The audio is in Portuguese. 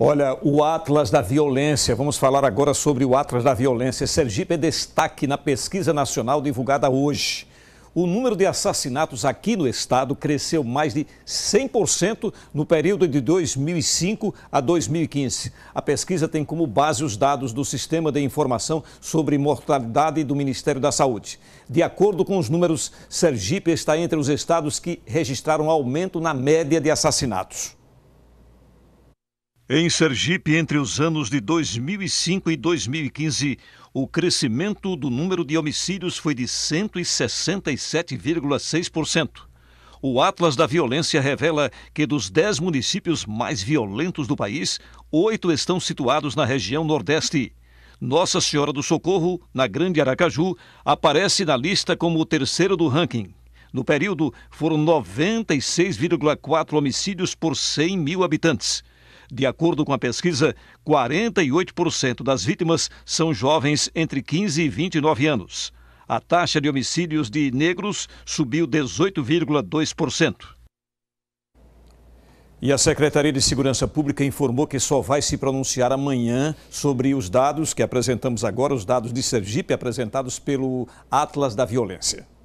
Olha, o Atlas da Violência. Vamos falar agora sobre o Atlas da Violência. Sergipe é destaque na pesquisa nacional divulgada hoje. O número de assassinatos aqui no estado cresceu mais de 100% no período de 2005 a 2015. A pesquisa tem como base os dados do Sistema de Informação sobre Mortalidade do Ministério da Saúde. De acordo com os números, Sergipe está entre os estados que registraram aumento na média de assassinatos. Em Sergipe, entre os anos de 2005 e 2015, o crescimento do número de homicídios foi de 167,6%. O Atlas da Violência revela que dos 10 municípios mais violentos do país, oito estão situados na região Nordeste. Nossa Senhora do Socorro, na Grande Aracaju, aparece na lista como o terceiro do ranking. No período, foram 96,4 homicídios por 100 mil habitantes. De acordo com a pesquisa, 48% das vítimas são jovens entre 15 e 29 anos. A taxa de homicídios de negros subiu 18,2%. E a Secretaria de Segurança Pública informou que só vai se pronunciar amanhã sobre os dados que apresentamos agora, os dados de Sergipe apresentados pelo Atlas da Violência.